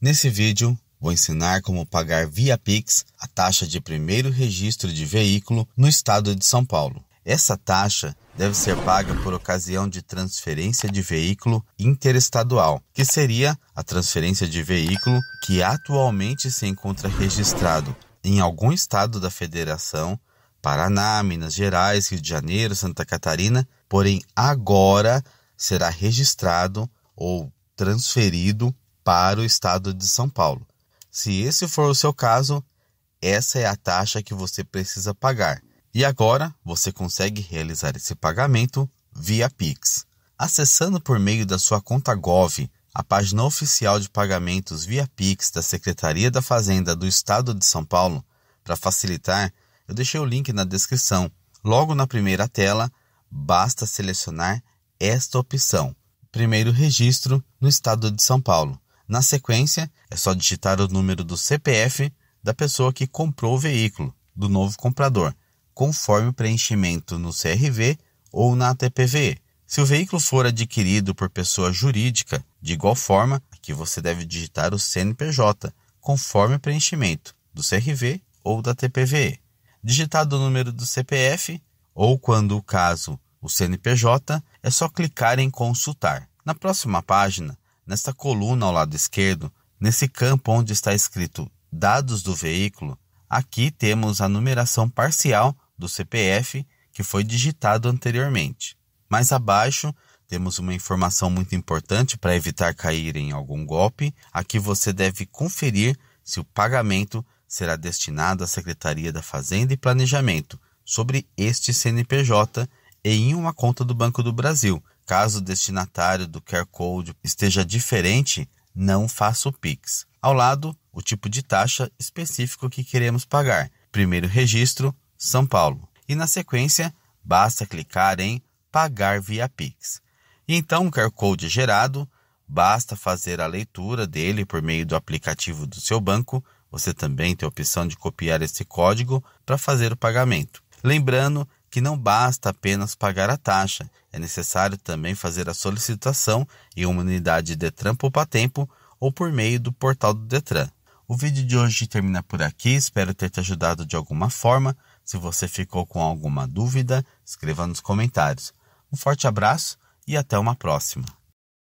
Nesse vídeo, vou ensinar como pagar via Pix a taxa de primeiro registro de veículo no estado de São Paulo. Essa taxa deve ser paga por ocasião de transferência de veículo interestadual, que seria a transferência de veículo que atualmente se encontra registrado em algum estado da federação, Paraná, Minas Gerais, Rio de Janeiro, Santa Catarina, porém agora será registrado ou transferido para o estado de São Paulo. Se esse for o seu caso, essa é a taxa que você precisa pagar. E agora você consegue realizar esse pagamento via Pix. Acessando por meio da sua conta Gov a página oficial de pagamentos via Pix da Secretaria da Fazenda do Estado de São Paulo, para facilitar, eu deixei o link na descrição. Logo na primeira tela, basta selecionar esta opção: Primeiro registro no Estado de São Paulo. Na sequência, é só digitar o número do CPF da pessoa que comprou o veículo, do novo comprador, conforme o preenchimento no CRV ou na ATPVE. Se o veículo for adquirido por pessoa jurídica, de igual forma, aqui você deve digitar o CNPJ, conforme o preenchimento do CRV ou da TPVE. Digitado o número do CPF ou, quando o caso, o CNPJ, é só clicar em consultar. Na próxima página, Nesta coluna ao lado esquerdo, nesse campo onde está escrito Dados do veículo, aqui temos a numeração parcial do CPF que foi digitado anteriormente. Mais abaixo, temos uma informação muito importante para evitar cair em algum golpe. Aqui você deve conferir se o pagamento será destinado à Secretaria da Fazenda e Planejamento sobre este CNPJ em uma conta do Banco do Brasil. Caso o destinatário do QR Code esteja diferente, não faça o Pix. Ao lado, o tipo de taxa específico que queremos pagar. Primeiro registro, São Paulo. E na sequência, basta clicar em Pagar via Pix. E então o QR Code é gerado, basta fazer a leitura dele por meio do aplicativo do seu banco. Você também tem a opção de copiar esse código para fazer o pagamento. Lembrando que não basta apenas pagar a taxa, é necessário também fazer a solicitação em uma unidade de Detran Poupatempo ou por meio do portal do Detran. O vídeo de hoje termina por aqui, espero ter te ajudado de alguma forma. Se você ficou com alguma dúvida, escreva nos comentários. Um forte abraço e até uma próxima.